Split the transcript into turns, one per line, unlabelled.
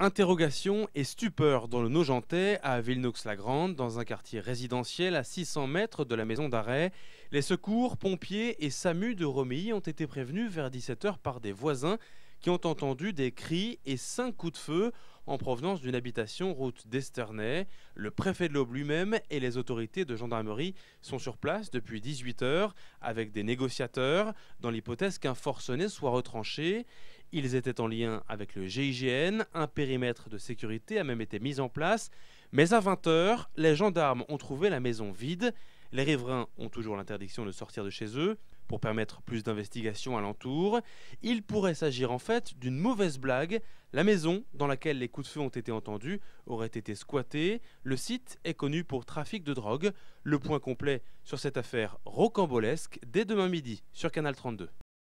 Interrogation et stupeur dans le Nogentais, à Villeneuve-la-Grande, dans un quartier résidentiel à 600 mètres de la maison d'arrêt. Les secours, pompiers et SAMU de Romilly ont été prévenus vers 17h par des voisins qui ont entendu des cris et cinq coups de feu en provenance d'une habitation route d'Esternay. Le préfet de l'Aube lui-même et les autorités de gendarmerie sont sur place depuis 18h avec des négociateurs dans l'hypothèse qu'un forcené soit retranché. Ils étaient en lien avec le GIGN, un périmètre de sécurité a même été mis en place, mais à 20h, les gendarmes ont trouvé la maison vide, les riverains ont toujours l'interdiction de sortir de chez eux, pour permettre plus d'investigations alentour, il pourrait s'agir en fait d'une mauvaise blague. La maison dans laquelle les coups de feu ont été entendus aurait été squattée. Le site est connu pour trafic de drogue. Le point complet sur cette affaire rocambolesque dès demain midi sur Canal 32.